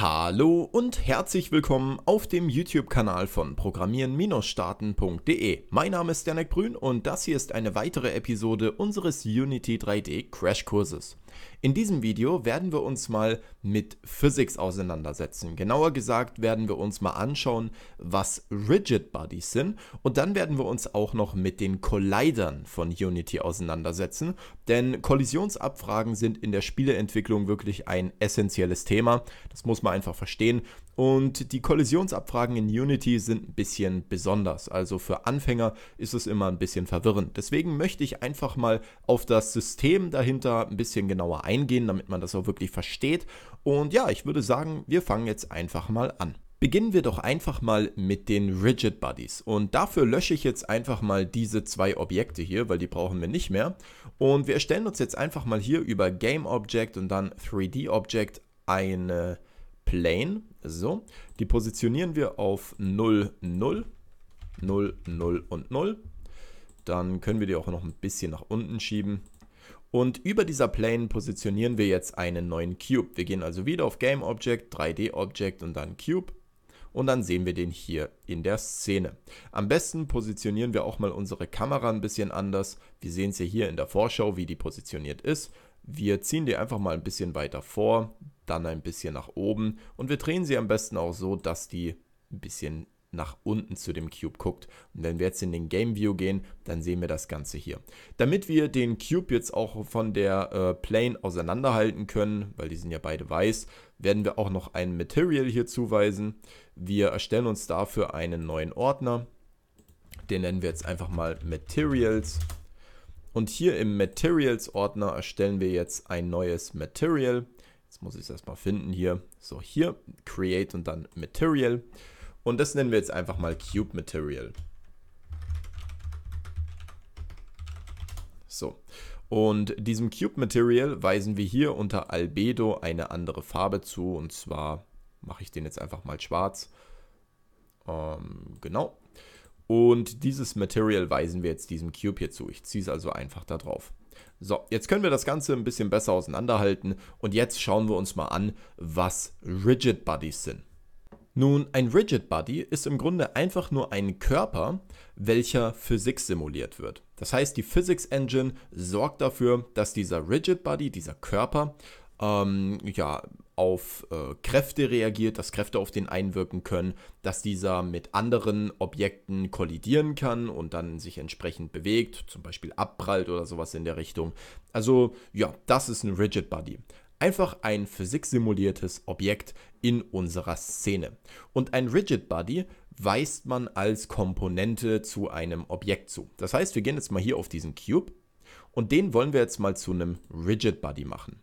Hallo und herzlich willkommen auf dem YouTube-Kanal von programmieren-starten.de. Mein Name ist Janek Brün und das hier ist eine weitere Episode unseres Unity 3D Crashkurses. In diesem Video werden wir uns mal mit Physics auseinandersetzen. Genauer gesagt werden wir uns mal anschauen, was Rigid Bodies sind und dann werden wir uns auch noch mit den Collidern von Unity auseinandersetzen, denn Kollisionsabfragen sind in der Spieleentwicklung wirklich ein essentielles Thema. Das muss man einfach verstehen und die Kollisionsabfragen in Unity sind ein bisschen besonders. Also für Anfänger ist es immer ein bisschen verwirrend. Deswegen möchte ich einfach mal auf das System dahinter ein bisschen genauer eingehen, damit man das auch wirklich versteht. Und ja, ich würde sagen, wir fangen jetzt einfach mal an. Beginnen wir doch einfach mal mit den Rigid Buddies. Und dafür lösche ich jetzt einfach mal diese zwei Objekte hier, weil die brauchen wir nicht mehr. Und wir erstellen uns jetzt einfach mal hier über Game Object und dann 3D Object eine Plane. So, die positionieren wir auf 0, 0, 0, 0 und 0. Dann können wir die auch noch ein bisschen nach unten schieben. Und über dieser Plane positionieren wir jetzt einen neuen Cube. Wir gehen also wieder auf Game Object, 3D Object und dann Cube. Und dann sehen wir den hier in der Szene. Am besten positionieren wir auch mal unsere Kamera ein bisschen anders. Wir sehen es ja hier in der Vorschau, wie die positioniert ist. Wir ziehen die einfach mal ein bisschen weiter vor, dann ein bisschen nach oben und wir drehen sie am besten auch so, dass die ein bisschen nach unten zu dem Cube guckt. Und wenn wir jetzt in den Game View gehen, dann sehen wir das Ganze hier. Damit wir den Cube jetzt auch von der äh, Plane auseinanderhalten können, weil die sind ja beide weiß, werden wir auch noch ein Material hier zuweisen. Wir erstellen uns dafür einen neuen Ordner. Den nennen wir jetzt einfach mal Materials. Und hier im Materials Ordner erstellen wir jetzt ein neues Material muss ich es erstmal finden hier. So, hier, Create und dann Material. Und das nennen wir jetzt einfach mal Cube Material. So. Und diesem Cube Material weisen wir hier unter Albedo eine andere Farbe zu. Und zwar mache ich den jetzt einfach mal schwarz. Ähm, genau. Und dieses Material weisen wir jetzt diesem Cube hier zu. Ich ziehe es also einfach da drauf. So, jetzt können wir das Ganze ein bisschen besser auseinanderhalten und jetzt schauen wir uns mal an, was Rigid Buddies sind. Nun, ein Rigid Body ist im Grunde einfach nur ein Körper, welcher Physik simuliert wird. Das heißt, die Physics Engine sorgt dafür, dass dieser Rigid Body, dieser Körper, ähm, ja, auf äh, Kräfte reagiert, dass Kräfte auf den einwirken können, dass dieser mit anderen Objekten kollidieren kann und dann sich entsprechend bewegt, zum Beispiel abprallt oder sowas in der Richtung. Also ja, das ist ein Rigid Body. Einfach ein physiksimuliertes Objekt in unserer Szene. Und ein Rigid Body weist man als Komponente zu einem Objekt zu. Das heißt, wir gehen jetzt mal hier auf diesen Cube und den wollen wir jetzt mal zu einem Rigid Body machen.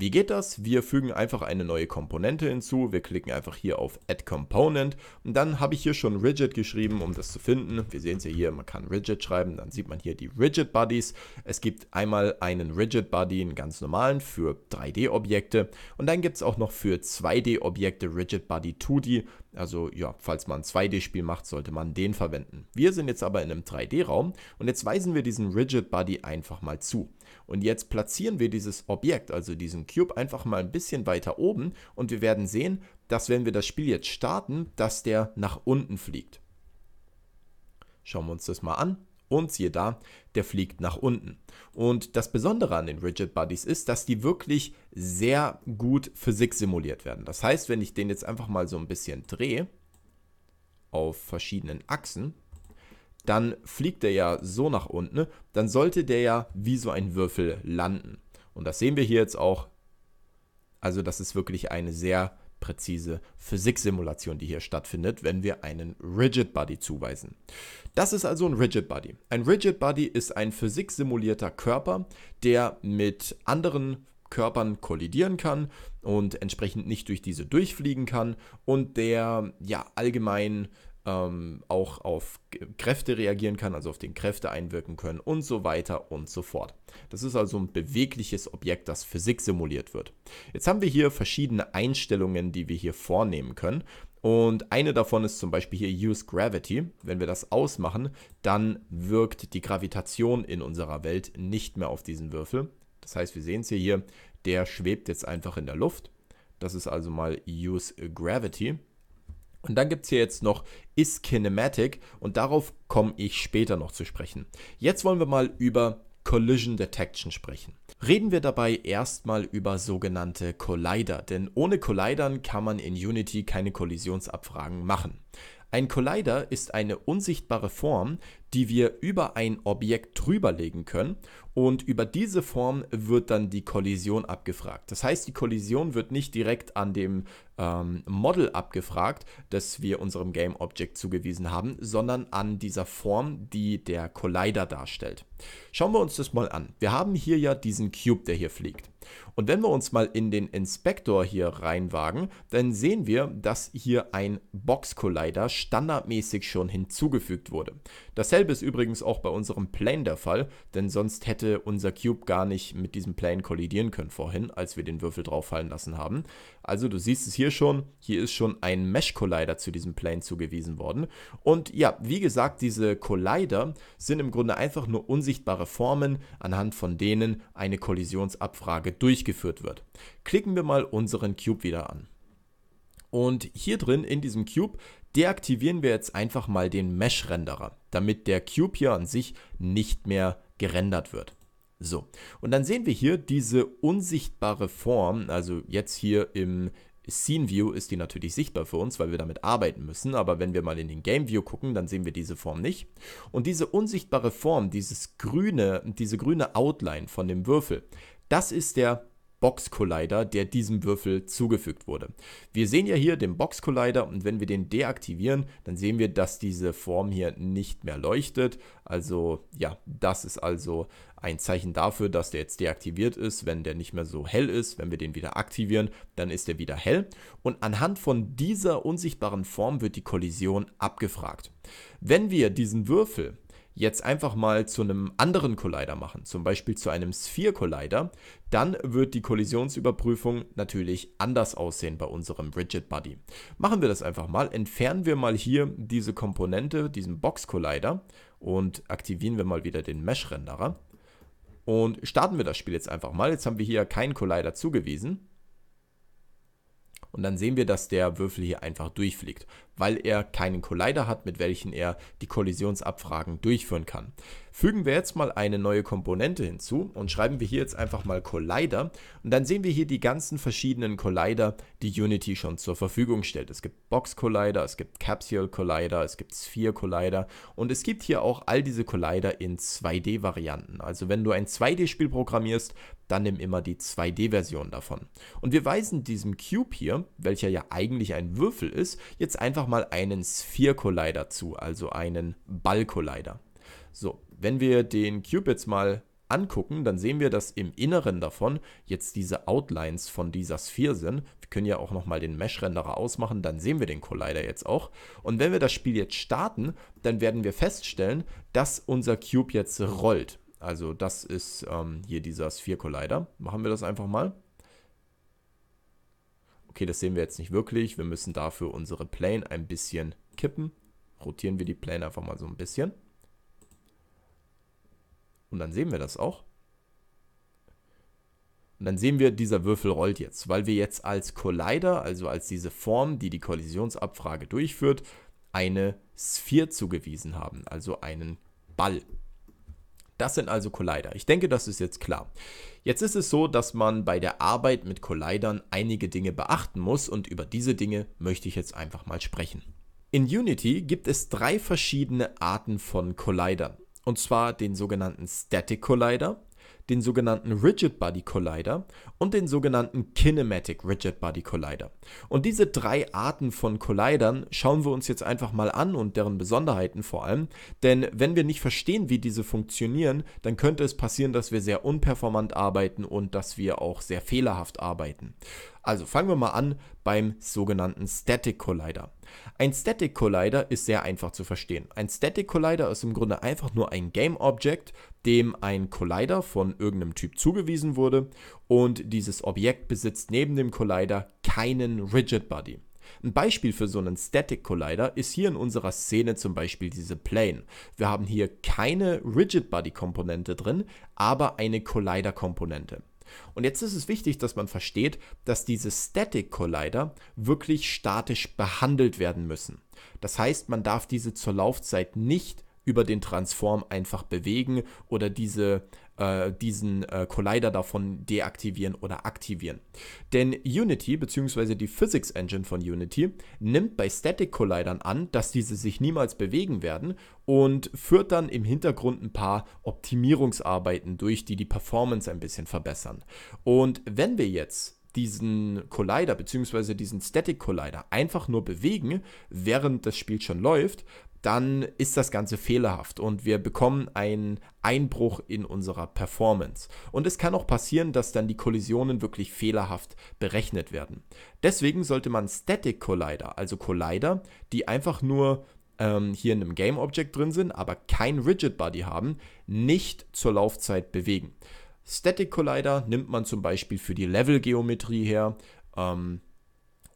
Wie geht das? Wir fügen einfach eine neue Komponente hinzu. Wir klicken einfach hier auf Add Component und dann habe ich hier schon Rigid geschrieben, um das zu finden. Wir sehen es ja hier, man kann Rigid schreiben, dann sieht man hier die Rigid Buddies. Es gibt einmal einen Rigid Buddy, einen ganz normalen für 3D-Objekte und dann gibt es auch noch für 2D-Objekte Rigid Buddy 2D. Also ja, falls man ein 2D-Spiel macht, sollte man den verwenden. Wir sind jetzt aber in einem 3D-Raum und jetzt weisen wir diesen Rigid Buddy einfach mal zu. Und jetzt platzieren wir dieses Objekt, also diesen Cube, einfach mal ein bisschen weiter oben und wir werden sehen, dass wenn wir das Spiel jetzt starten, dass der nach unten fliegt. Schauen wir uns das mal an. Und siehe da, der fliegt nach unten. Und das Besondere an den Rigid Buddies ist, dass die wirklich sehr gut Physik simuliert werden. Das heißt, wenn ich den jetzt einfach mal so ein bisschen drehe, auf verschiedenen Achsen, dann fliegt der ja so nach unten, ne? dann sollte der ja wie so ein Würfel landen. Und das sehen wir hier jetzt auch. Also das ist wirklich eine sehr präzise Physiksimulation, die hier stattfindet, wenn wir einen Rigid Body zuweisen. Das ist also ein Rigid Body. Ein Rigid Body ist ein physiksimulierter Körper, der mit anderen Körpern kollidieren kann und entsprechend nicht durch diese durchfliegen kann und der ja allgemein ähm, auch auf Kräfte reagieren kann, also auf den Kräfte einwirken können und so weiter und so fort. Das ist also ein bewegliches Objekt, das Physik simuliert wird. Jetzt haben wir hier verschiedene Einstellungen, die wir hier vornehmen können. Und eine davon ist zum Beispiel hier Use Gravity. Wenn wir das ausmachen, dann wirkt die Gravitation in unserer Welt nicht mehr auf diesen Würfel. Das heißt, wir sehen es hier, der schwebt jetzt einfach in der Luft. Das ist also mal Use Gravity. Und dann gibt es hier jetzt noch Iskinematic und darauf komme ich später noch zu sprechen. Jetzt wollen wir mal über Collision Detection sprechen. Reden wir dabei erstmal über sogenannte Collider, denn ohne Collidern kann man in Unity keine Kollisionsabfragen machen. Ein Collider ist eine unsichtbare Form, die wir über ein Objekt drüber legen können. Und über diese Form wird dann die Kollision abgefragt. Das heißt, die Kollision wird nicht direkt an dem ähm, Model abgefragt, das wir unserem Game Object zugewiesen haben, sondern an dieser Form, die der Collider darstellt. Schauen wir uns das mal an. Wir haben hier ja diesen Cube, der hier fliegt. Und wenn wir uns mal in den Inspektor hier reinwagen, dann sehen wir, dass hier ein Box Collider standardmäßig schon hinzugefügt wurde. Dasselbe ist übrigens auch bei unserem Plane der Fall, denn sonst hätte unser Cube gar nicht mit diesem Plane kollidieren können vorhin, als wir den Würfel drauf fallen lassen haben. Also du siehst es hier schon, hier ist schon ein Mesh Collider zu diesem Plane zugewiesen worden. Und ja, wie gesagt, diese Collider sind im Grunde einfach nur unsichtbare Formen, anhand von denen eine Kollisionsabfrage durchgeführt wird. Klicken wir mal unseren Cube wieder an. Und hier drin in diesem Cube deaktivieren wir jetzt einfach mal den Mesh-Renderer, damit der Cube hier an sich nicht mehr gerendert wird. So, und dann sehen wir hier diese unsichtbare Form, also jetzt hier im Scene View ist die natürlich sichtbar für uns, weil wir damit arbeiten müssen, aber wenn wir mal in den Game View gucken, dann sehen wir diese Form nicht. Und diese unsichtbare Form, dieses grüne, diese grüne Outline von dem Würfel, das ist der Box Collider, der diesem Würfel zugefügt wurde. Wir sehen ja hier den Box Collider und wenn wir den deaktivieren, dann sehen wir, dass diese Form hier nicht mehr leuchtet. Also ja, das ist also ein Zeichen dafür, dass der jetzt deaktiviert ist. Wenn der nicht mehr so hell ist, wenn wir den wieder aktivieren, dann ist er wieder hell. Und anhand von dieser unsichtbaren Form wird die Kollision abgefragt. Wenn wir diesen Würfel jetzt einfach mal zu einem anderen Collider machen, zum Beispiel zu einem Sphere Collider, dann wird die Kollisionsüberprüfung natürlich anders aussehen bei unserem Rigid Body. Machen wir das einfach mal, entfernen wir mal hier diese Komponente, diesen Box Collider und aktivieren wir mal wieder den Mesh Renderer. Und starten wir das Spiel jetzt einfach mal. Jetzt haben wir hier keinen Collider zugewiesen. Und dann sehen wir, dass der Würfel hier einfach durchfliegt, weil er keinen Collider hat, mit welchen er die Kollisionsabfragen durchführen kann. Fügen wir jetzt mal eine neue Komponente hinzu und schreiben wir hier jetzt einfach mal Collider und dann sehen wir hier die ganzen verschiedenen Collider, die Unity schon zur Verfügung stellt. Es gibt Box Collider, es gibt Capsule Collider, es gibt Sphere Collider und es gibt hier auch all diese Collider in 2D-Varianten. Also wenn du ein 2D-Spiel programmierst, dann nimm immer die 2D-Version davon. Und wir weisen diesem Cube hier, welcher ja eigentlich ein Würfel ist, jetzt einfach mal einen Sphere Collider zu, also einen Ball Collider. So, wenn wir den Cube jetzt mal angucken, dann sehen wir, dass im Inneren davon jetzt diese Outlines von dieser Sphäre sind. Wir können ja auch nochmal den Mesh-Renderer ausmachen, dann sehen wir den Collider jetzt auch. Und wenn wir das Spiel jetzt starten, dann werden wir feststellen, dass unser Cube jetzt rollt. Also das ist ähm, hier dieser Sphere Collider. Machen wir das einfach mal. Okay, das sehen wir jetzt nicht wirklich. Wir müssen dafür unsere Plane ein bisschen kippen. Rotieren wir die Plane einfach mal so ein bisschen. Und dann sehen wir das auch. Und dann sehen wir, dieser Würfel rollt jetzt, weil wir jetzt als Collider, also als diese Form, die die Kollisionsabfrage durchführt, eine Sphere zugewiesen haben, also einen Ball. Das sind also Collider. Ich denke, das ist jetzt klar. Jetzt ist es so, dass man bei der Arbeit mit Collidern einige Dinge beachten muss und über diese Dinge möchte ich jetzt einfach mal sprechen. In Unity gibt es drei verschiedene Arten von Collidern und zwar den sogenannten Static Collider, den sogenannten Rigid Body Collider und den sogenannten Kinematic Rigid Body Collider. Und diese drei Arten von Collidern schauen wir uns jetzt einfach mal an und deren Besonderheiten vor allem, denn wenn wir nicht verstehen, wie diese funktionieren, dann könnte es passieren, dass wir sehr unperformant arbeiten und dass wir auch sehr fehlerhaft arbeiten. Also fangen wir mal an beim sogenannten Static Collider. Ein Static Collider ist sehr einfach zu verstehen. Ein Static Collider ist im Grunde einfach nur ein Game Object, dem ein Collider von irgendeinem Typ zugewiesen wurde und dieses Objekt besitzt neben dem Collider keinen Rigid Body. Ein Beispiel für so einen Static Collider ist hier in unserer Szene zum Beispiel diese Plane. Wir haben hier keine Rigid Body Komponente drin, aber eine Collider Komponente. Und jetzt ist es wichtig, dass man versteht, dass diese Static Collider wirklich statisch behandelt werden müssen. Das heißt, man darf diese zur Laufzeit nicht über den Transform einfach bewegen oder diese äh, diesen äh, Collider davon deaktivieren oder aktivieren. Denn Unity bzw. die Physics Engine von Unity nimmt bei Static Collidern an, dass diese sich niemals bewegen werden und führt dann im Hintergrund ein paar Optimierungsarbeiten durch, die die Performance ein bisschen verbessern. Und wenn wir jetzt diesen Collider bzw. diesen Static Collider einfach nur bewegen, während das Spiel schon läuft, dann ist das Ganze fehlerhaft und wir bekommen einen Einbruch in unserer Performance. Und es kann auch passieren, dass dann die Kollisionen wirklich fehlerhaft berechnet werden. Deswegen sollte man Static Collider, also Collider, die einfach nur ähm, hier in einem Game Object drin sind, aber kein Rigid Body haben, nicht zur Laufzeit bewegen. Static Collider nimmt man zum Beispiel für die Levelgeometrie her. Ähm,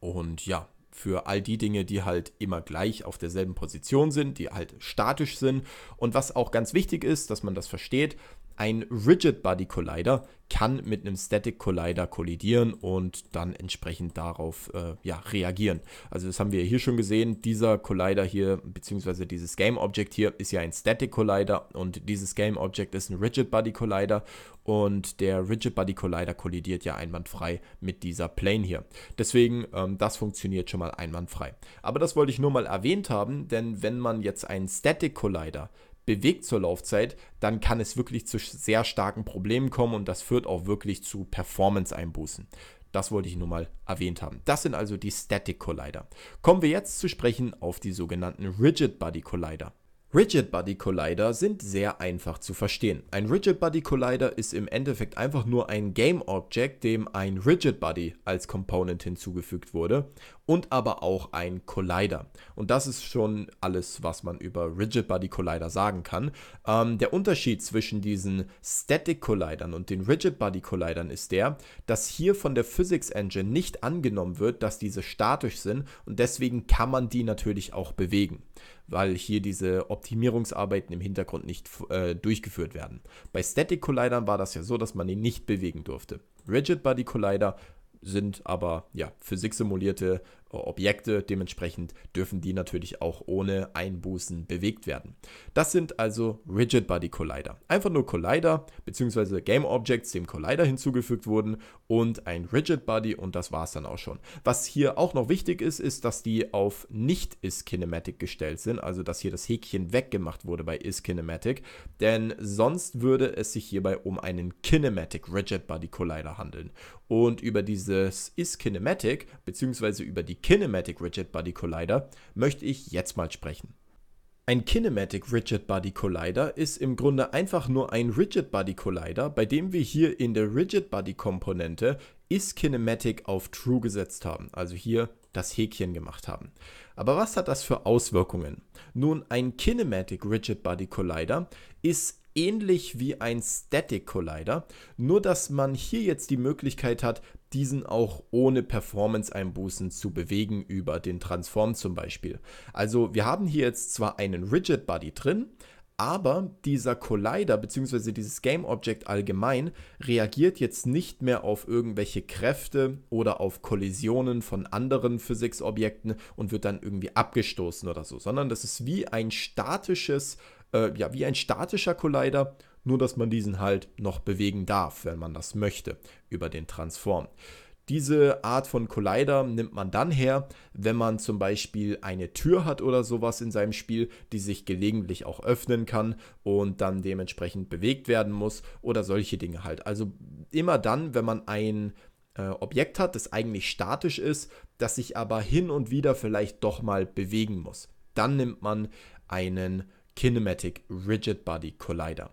und ja, für all die Dinge, die halt immer gleich auf derselben Position sind, die halt statisch sind. Und was auch ganz wichtig ist, dass man das versteht, ein Rigid Body Collider kann mit einem Static Collider kollidieren und dann entsprechend darauf äh, ja, reagieren. Also das haben wir hier schon gesehen. Dieser Collider hier, beziehungsweise dieses Game Object hier, ist ja ein Static Collider und dieses Game Object ist ein Rigid Body Collider und der Rigid Body Collider kollidiert ja einwandfrei mit dieser Plane hier. Deswegen, ähm, das funktioniert schon mal einwandfrei. Aber das wollte ich nur mal erwähnt haben, denn wenn man jetzt einen Static Collider bewegt zur Laufzeit, dann kann es wirklich zu sehr starken Problemen kommen und das führt auch wirklich zu Performance-Einbußen. Das wollte ich nur mal erwähnt haben. Das sind also die Static Collider. Kommen wir jetzt zu sprechen auf die sogenannten Rigid Body Collider. Rigid Body Collider sind sehr einfach zu verstehen. Ein Rigid Body Collider ist im Endeffekt einfach nur ein Game Object, dem ein Rigid Body als Component hinzugefügt wurde und aber auch ein Collider. Und das ist schon alles, was man über Rigid Body Collider sagen kann. Ähm, der Unterschied zwischen diesen Static Collidern und den Rigid Body Collidern ist der, dass hier von der Physics Engine nicht angenommen wird, dass diese statisch sind und deswegen kann man die natürlich auch bewegen weil hier diese Optimierungsarbeiten im Hintergrund nicht äh, durchgeführt werden. Bei Static Collidern war das ja so, dass man ihn nicht bewegen durfte. Rigid Body Collider sind aber ja Physik simulierte Objekte. Dementsprechend dürfen die natürlich auch ohne Einbußen bewegt werden. Das sind also Rigid Body Collider. Einfach nur Collider bzw. Game Objects dem Collider hinzugefügt wurden und ein Rigid Body und das war es dann auch schon. Was hier auch noch wichtig ist, ist, dass die auf nicht is Kinematic gestellt sind, also dass hier das Häkchen weggemacht wurde bei is Kinematic, denn sonst würde es sich hierbei um einen Kinematic Rigid Body Collider handeln und über dieses Is Kinematic, beziehungsweise über die Kinematic Rigid Body Collider, möchte ich jetzt mal sprechen. Ein Kinematic Rigid Body Collider ist im Grunde einfach nur ein Rigid Body Collider, bei dem wir hier in der Rigid Body Komponente Is Kinematic auf True gesetzt haben, also hier das Häkchen gemacht haben. Aber was hat das für Auswirkungen? Nun, ein Kinematic Rigid Body Collider ist ähnlich wie ein Static Collider, nur dass man hier jetzt die Möglichkeit hat, diesen auch ohne Performance-Einbußen zu bewegen über den Transform zum Beispiel. Also wir haben hier jetzt zwar einen Rigid Body drin, aber dieser Collider bzw. dieses Game Object allgemein reagiert jetzt nicht mehr auf irgendwelche Kräfte oder auf Kollisionen von anderen Physiksobjekten und wird dann irgendwie abgestoßen oder so, sondern das ist wie ein statisches äh, ja, wie ein statischer Collider, nur dass man diesen halt noch bewegen darf, wenn man das möchte, über den Transform. Diese Art von Collider nimmt man dann her, wenn man zum Beispiel eine Tür hat oder sowas in seinem Spiel, die sich gelegentlich auch öffnen kann und dann dementsprechend bewegt werden muss oder solche Dinge halt. Also immer dann, wenn man ein äh, Objekt hat, das eigentlich statisch ist, das sich aber hin und wieder vielleicht doch mal bewegen muss, dann nimmt man einen Collider. Kinematic Rigid Body Collider.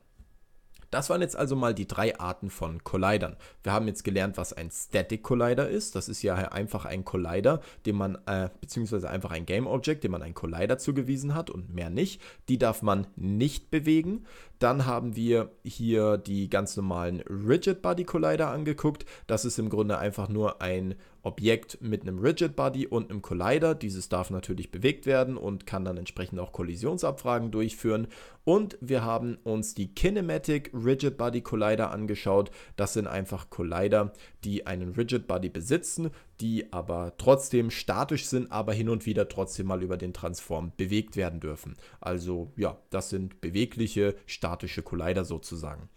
Das waren jetzt also mal die drei Arten von Collidern. Wir haben jetzt gelernt, was ein Static Collider ist. Das ist ja einfach ein Collider, dem man, äh, beziehungsweise einfach ein Game Object, dem man einen Collider zugewiesen hat und mehr nicht. Die darf man nicht bewegen. Dann haben wir hier die ganz normalen Rigid Body Collider angeguckt. Das ist im Grunde einfach nur ein Objekt mit einem Rigid Body und einem Collider. Dieses darf natürlich bewegt werden und kann dann entsprechend auch Kollisionsabfragen durchführen. Und wir haben uns die Kinematic Rigid Body Collider angeschaut. Das sind einfach Collider, die einen Rigid Body besitzen, die aber trotzdem statisch sind, aber hin und wieder trotzdem mal über den Transform bewegt werden dürfen. Also ja, das sind bewegliche, statische Collider sozusagen.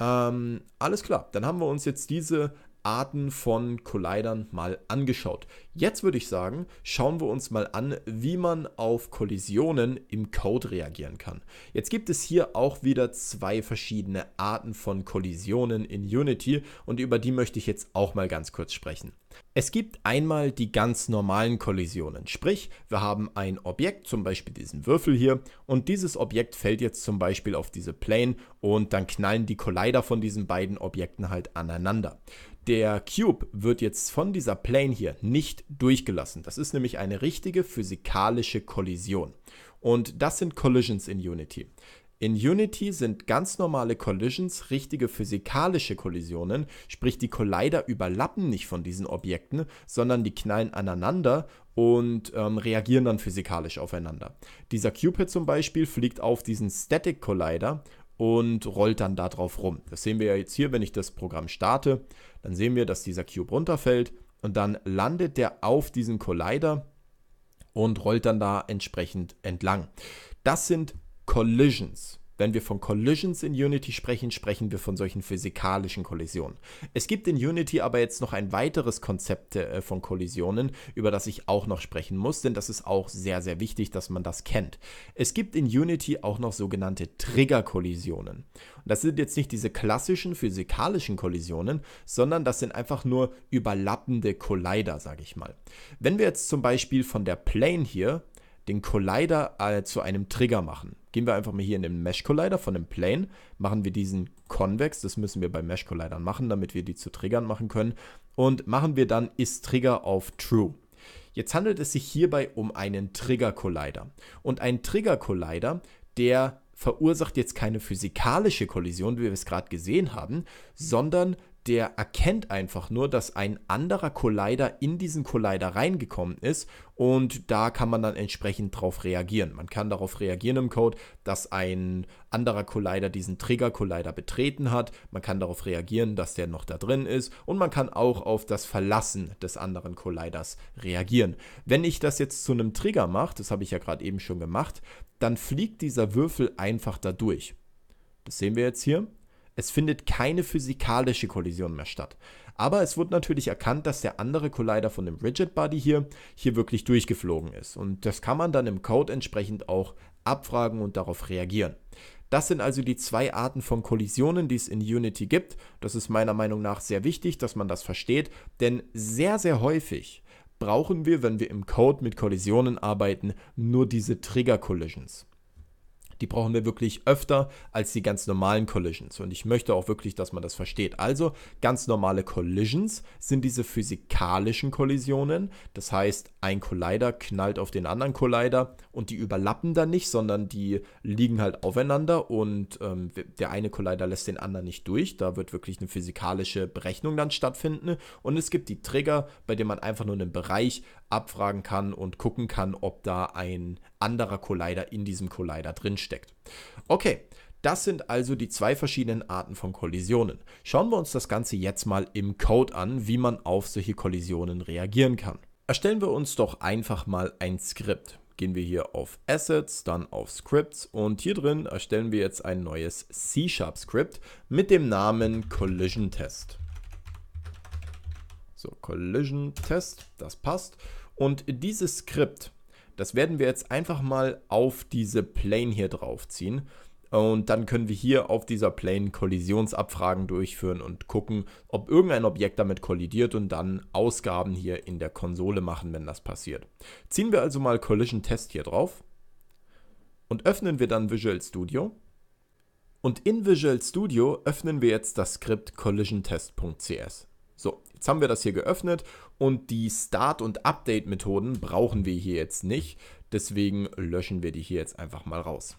Ähm, alles klar, dann haben wir uns jetzt diese Arten von Collidern mal angeschaut. Jetzt würde ich sagen, schauen wir uns mal an, wie man auf Kollisionen im Code reagieren kann. Jetzt gibt es hier auch wieder zwei verschiedene Arten von Kollisionen in Unity und über die möchte ich jetzt auch mal ganz kurz sprechen. Es gibt einmal die ganz normalen Kollisionen, sprich wir haben ein Objekt, zum Beispiel diesen Würfel hier, und dieses Objekt fällt jetzt zum Beispiel auf diese Plane und dann knallen die Collider von diesen beiden Objekten halt aneinander der Cube wird jetzt von dieser Plane hier nicht durchgelassen. Das ist nämlich eine richtige physikalische Kollision. Und das sind Collisions in Unity. In Unity sind ganz normale Collisions richtige physikalische Kollisionen, sprich die Collider überlappen nicht von diesen Objekten, sondern die knallen aneinander und ähm, reagieren dann physikalisch aufeinander. Dieser Cupid zum Beispiel fliegt auf diesen Static Collider und rollt dann da drauf rum. Das sehen wir ja jetzt hier, wenn ich das Programm starte, dann sehen wir, dass dieser Cube runterfällt und dann landet der auf diesen Collider und rollt dann da entsprechend entlang. Das sind Collisions. Wenn wir von Collisions in Unity sprechen, sprechen wir von solchen physikalischen Kollisionen. Es gibt in Unity aber jetzt noch ein weiteres Konzept äh, von Kollisionen, über das ich auch noch sprechen muss, denn das ist auch sehr, sehr wichtig, dass man das kennt. Es gibt in Unity auch noch sogenannte Trigger-Kollisionen. Und das sind jetzt nicht diese klassischen physikalischen Kollisionen, sondern das sind einfach nur überlappende Collider, sage ich mal. Wenn wir jetzt zum Beispiel von der Plane hier den Collider äh, zu einem Trigger machen, Gehen wir einfach mal hier in den Mesh Collider von dem Plane, machen wir diesen Convex, das müssen wir bei Mesh Collidern machen, damit wir die zu Triggern machen können. Und machen wir dann ist Trigger auf True. Jetzt handelt es sich hierbei um einen Trigger Collider. Und ein Trigger Collider, der verursacht jetzt keine physikalische Kollision, wie wir es gerade gesehen haben, sondern der erkennt einfach nur, dass ein anderer Collider in diesen Collider reingekommen ist und da kann man dann entsprechend darauf reagieren. Man kann darauf reagieren im Code, dass ein anderer Collider diesen Trigger-Collider betreten hat. Man kann darauf reagieren, dass der noch da drin ist und man kann auch auf das Verlassen des anderen Colliders reagieren. Wenn ich das jetzt zu einem Trigger mache, das habe ich ja gerade eben schon gemacht, dann fliegt dieser Würfel einfach da durch. Das sehen wir jetzt hier. Es findet keine physikalische Kollision mehr statt. Aber es wurde natürlich erkannt, dass der andere Collider von dem Rigid Body hier, hier wirklich durchgeflogen ist. Und das kann man dann im Code entsprechend auch abfragen und darauf reagieren. Das sind also die zwei Arten von Kollisionen, die es in Unity gibt. Das ist meiner Meinung nach sehr wichtig, dass man das versteht, denn sehr, sehr häufig brauchen wir, wenn wir im Code mit Kollisionen arbeiten, nur diese Trigger Collisions die brauchen wir wirklich öfter als die ganz normalen Collisions. Und ich möchte auch wirklich, dass man das versteht. Also ganz normale Collisions sind diese physikalischen Kollisionen. Das heißt, ein Collider knallt auf den anderen Collider und die überlappen dann nicht, sondern die liegen halt aufeinander und ähm, der eine Collider lässt den anderen nicht durch. Da wird wirklich eine physikalische Berechnung dann stattfinden. Und es gibt die Trigger, bei denen man einfach nur einen Bereich abfragen kann und gucken kann, ob da ein anderer Collider in diesem Collider drin steckt. Okay, das sind also die zwei verschiedenen Arten von Kollisionen. Schauen wir uns das Ganze jetzt mal im Code an, wie man auf solche Kollisionen reagieren kann. Erstellen wir uns doch einfach mal ein Skript. Gehen wir hier auf Assets, dann auf Scripts und hier drin erstellen wir jetzt ein neues C-Sharp-Skript mit dem Namen Collision Test. So, Collision Test, das passt. Und dieses Skript, das werden wir jetzt einfach mal auf diese Plane hier draufziehen. Und dann können wir hier auf dieser Plane Kollisionsabfragen durchführen und gucken, ob irgendein Objekt damit kollidiert und dann Ausgaben hier in der Konsole machen, wenn das passiert. Ziehen wir also mal Collision Test hier drauf und öffnen wir dann Visual Studio. Und in Visual Studio öffnen wir jetzt das Skript collisiontest.cs. So, jetzt haben wir das hier geöffnet und die Start- und Update-Methoden brauchen wir hier jetzt nicht. Deswegen löschen wir die hier jetzt einfach mal raus.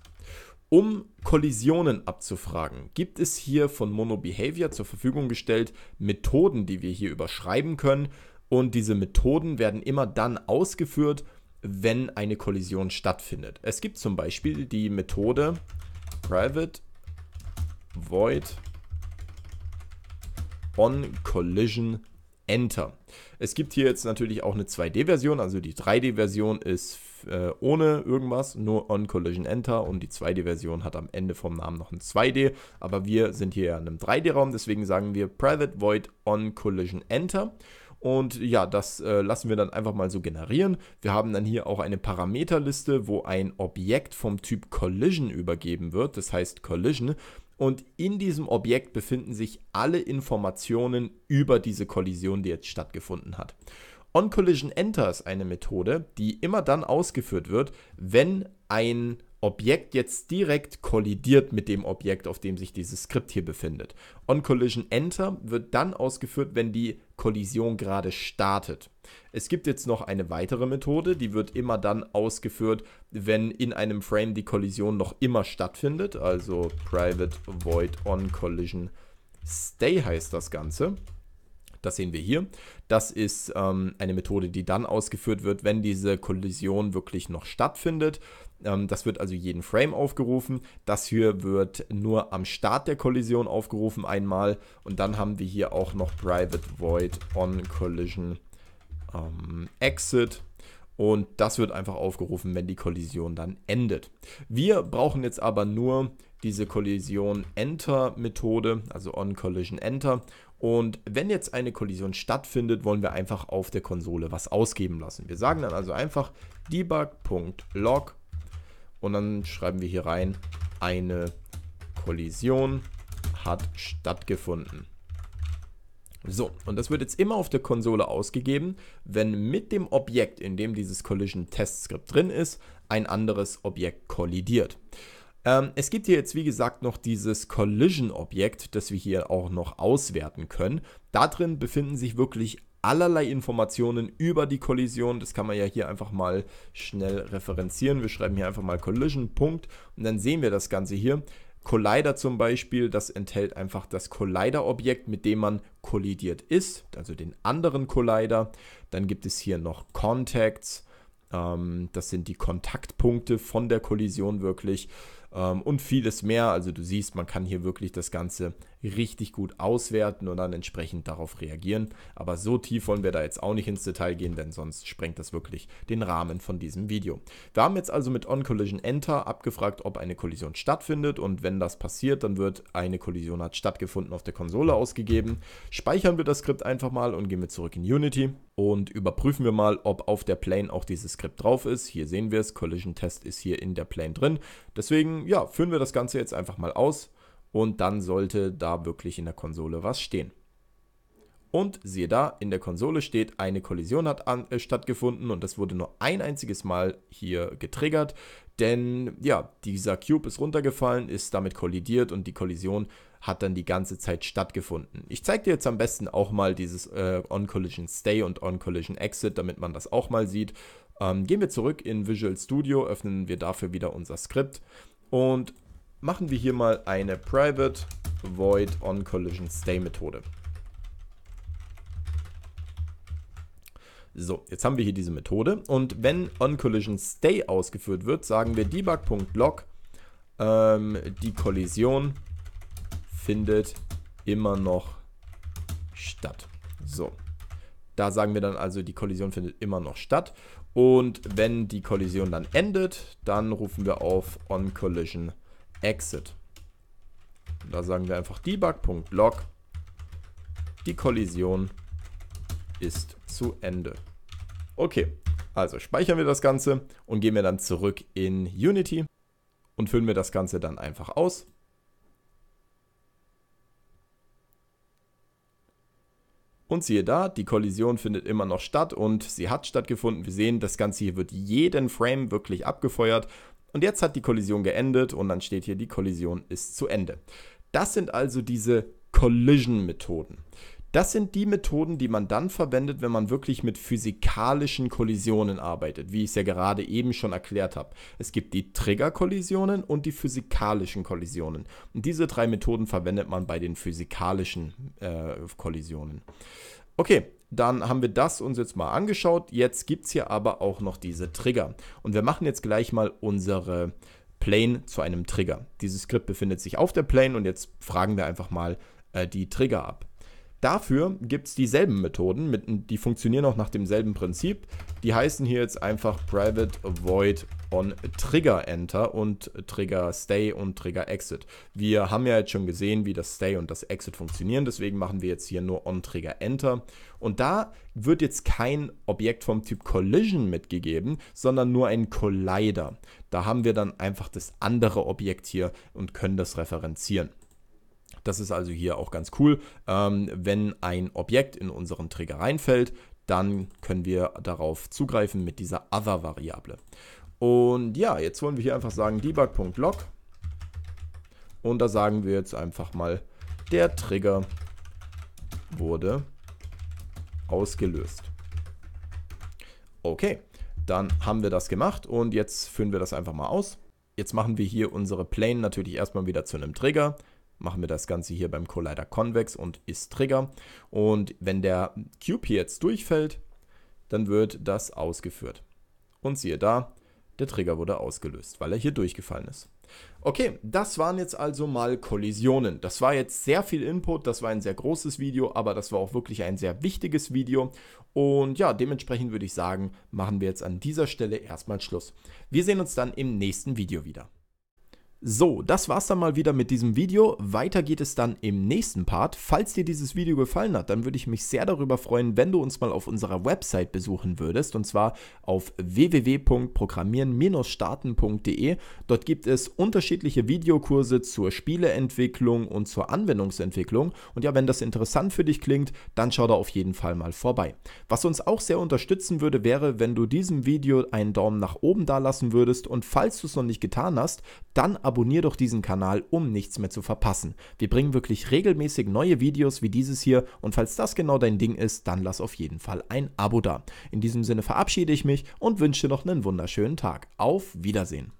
Um Kollisionen abzufragen, gibt es hier von Mono Behavior zur Verfügung gestellt Methoden, die wir hier überschreiben können. Und diese Methoden werden immer dann ausgeführt, wenn eine Kollision stattfindet. Es gibt zum Beispiel die Methode private void on collision enter. Es gibt hier jetzt natürlich auch eine 2D-Version, also die 3D-Version ist äh, ohne irgendwas, nur On Collision Enter und die 2D-Version hat am Ende vom Namen noch ein 2D, aber wir sind hier in einem 3D-Raum, deswegen sagen wir Private Void On Collision Enter. Und ja, das äh, lassen wir dann einfach mal so generieren. Wir haben dann hier auch eine Parameterliste, wo ein Objekt vom Typ Collision übergeben wird. Das heißt Collision und in diesem Objekt befinden sich alle Informationen über diese Kollision, die jetzt stattgefunden hat. On-Collision Enter ist eine Methode, die immer dann ausgeführt wird, wenn ein Objekt jetzt direkt kollidiert mit dem Objekt, auf dem sich dieses Skript hier befindet. On-Collision Enter wird dann ausgeführt, wenn die Kollision gerade startet. Es gibt jetzt noch eine weitere Methode, die wird immer dann ausgeführt, wenn in einem Frame die Kollision noch immer stattfindet. Also Private Void On Collision Stay heißt das Ganze. Das sehen wir hier. Das ist ähm, eine Methode, die dann ausgeführt wird, wenn diese Kollision wirklich noch stattfindet. Ähm, das wird also jeden Frame aufgerufen. Das hier wird nur am Start der Kollision aufgerufen einmal. Und dann haben wir hier auch noch Private Void on Collision ähm, Exit. Und das wird einfach aufgerufen, wenn die Kollision dann endet. Wir brauchen jetzt aber nur diese Kollision Enter Methode, also On Collision Enter. Und wenn jetzt eine Kollision stattfindet, wollen wir einfach auf der Konsole was ausgeben lassen. Wir sagen dann also einfach debug.log und dann schreiben wir hier rein, eine Kollision hat stattgefunden. So, und das wird jetzt immer auf der Konsole ausgegeben, wenn mit dem Objekt, in dem dieses Collision Test Script drin ist, ein anderes Objekt kollidiert. Ähm, es gibt hier jetzt, wie gesagt, noch dieses Collision Objekt, das wir hier auch noch auswerten können. Da drin befinden sich wirklich allerlei Informationen über die Kollision. Das kann man ja hier einfach mal schnell referenzieren. Wir schreiben hier einfach mal Collision, Punkt. Und dann sehen wir das Ganze hier. Collider zum Beispiel, das enthält einfach das Collider-Objekt, mit dem man kollidiert ist, also den anderen Collider. Dann gibt es hier noch Contacts, ähm, das sind die Kontaktpunkte von der Kollision wirklich ähm, und vieles mehr. Also du siehst, man kann hier wirklich das Ganze richtig gut auswerten und dann entsprechend darauf reagieren. Aber so tief wollen wir da jetzt auch nicht ins Detail gehen, denn sonst sprengt das wirklich den Rahmen von diesem Video. Wir haben jetzt also mit OnCollision Enter abgefragt, ob eine Kollision stattfindet und wenn das passiert, dann wird eine Kollision hat stattgefunden auf der Konsole ausgegeben. Speichern wir das Skript einfach mal und gehen wir zurück in Unity und überprüfen wir mal, ob auf der Plane auch dieses Skript drauf ist. Hier sehen wir es, Collision Test ist hier in der Plane drin. Deswegen, ja, führen wir das Ganze jetzt einfach mal aus und dann sollte da wirklich in der Konsole was stehen. Und siehe da, in der Konsole steht, eine Kollision hat an, äh, stattgefunden und das wurde nur ein einziges Mal hier getriggert, denn ja, dieser Cube ist runtergefallen, ist damit kollidiert und die Kollision hat dann die ganze Zeit stattgefunden. Ich zeige dir jetzt am besten auch mal dieses äh, On-Collision Stay und On-Collision Exit, damit man das auch mal sieht. Ähm, gehen wir zurück in Visual Studio, öffnen wir dafür wieder unser Skript und machen wir hier mal eine private void on collision stay Methode. So, jetzt haben wir hier diese Methode und wenn on collision stay ausgeführt wird, sagen wir debug.log ähm, die Kollision findet immer noch statt. So, da sagen wir dann also, die Kollision findet immer noch statt. Und wenn die Kollision dann endet, dann rufen wir auf on collision exit. Da sagen wir einfach debug.log, die Kollision ist zu Ende. Okay, also speichern wir das Ganze und gehen wir dann zurück in Unity und füllen wir das Ganze dann einfach aus. Und siehe da, die Kollision findet immer noch statt und sie hat stattgefunden. Wir sehen, das Ganze hier wird jeden Frame wirklich abgefeuert. Und jetzt hat die Kollision geendet und dann steht hier, die Kollision ist zu Ende. Das sind also diese Collision-Methoden. Das sind die Methoden, die man dann verwendet, wenn man wirklich mit physikalischen Kollisionen arbeitet, wie ich es ja gerade eben schon erklärt habe. Es gibt die Trigger-Kollisionen und die physikalischen Kollisionen. Und diese drei Methoden verwendet man bei den physikalischen äh, Kollisionen. Okay, dann haben wir das uns jetzt mal angeschaut. Jetzt gibt es hier aber auch noch diese Trigger. Und wir machen jetzt gleich mal unsere Plane zu einem Trigger. Dieses Skript befindet sich auf der Plane und jetzt fragen wir einfach mal äh, die Trigger ab. Dafür gibt es dieselben Methoden, mit, die funktionieren auch nach demselben Prinzip. Die heißen hier jetzt einfach private void on Trigger Enter und Trigger Stay und Trigger Exit. Wir haben ja jetzt schon gesehen, wie das Stay und das Exit funktionieren, deswegen machen wir jetzt hier nur on Trigger Enter. Und da wird jetzt kein Objekt vom Typ Collision mitgegeben, sondern nur ein Collider. Da haben wir dann einfach das andere Objekt hier und können das referenzieren. Das ist also hier auch ganz cool. Ähm, wenn ein Objekt in unseren Trigger reinfällt, dann können wir darauf zugreifen mit dieser Other-Variable. Und ja, jetzt wollen wir hier einfach sagen debug.log und da sagen wir jetzt einfach mal, der Trigger wurde ausgelöst. Okay, dann haben wir das gemacht und jetzt führen wir das einfach mal aus. Jetzt machen wir hier unsere Plane natürlich erstmal wieder zu einem Trigger machen wir das Ganze hier beim Collider Convex und ist Trigger. Und wenn der Cube hier jetzt durchfällt, dann wird das ausgeführt. Und siehe da, der Trigger wurde ausgelöst, weil er hier durchgefallen ist. Okay, das waren jetzt also mal Kollisionen. Das war jetzt sehr viel Input, das war ein sehr großes Video, aber das war auch wirklich ein sehr wichtiges Video. Und ja, dementsprechend würde ich sagen, machen wir jetzt an dieser Stelle erstmal Schluss. Wir sehen uns dann im nächsten Video wieder. So, das war's dann mal wieder mit diesem Video. Weiter geht es dann im nächsten Part. Falls dir dieses Video gefallen hat, dann würde ich mich sehr darüber freuen, wenn du uns mal auf unserer Website besuchen würdest und zwar auf www.programmieren-starten.de. Dort gibt es unterschiedliche Videokurse zur Spieleentwicklung und zur Anwendungsentwicklung und ja, wenn das interessant für dich klingt, dann schau da auf jeden Fall mal vorbei. Was uns auch sehr unterstützen würde, wäre, wenn du diesem Video einen Daumen nach oben dalassen würdest und falls du es noch nicht getan hast, dann abonnier doch diesen Kanal, um nichts mehr zu verpassen. Wir bringen wirklich regelmäßig neue Videos wie dieses hier und falls das genau dein Ding ist, dann lass auf jeden Fall ein Abo da. In diesem Sinne verabschiede ich mich und wünsche dir noch einen wunderschönen Tag. Auf Wiedersehen.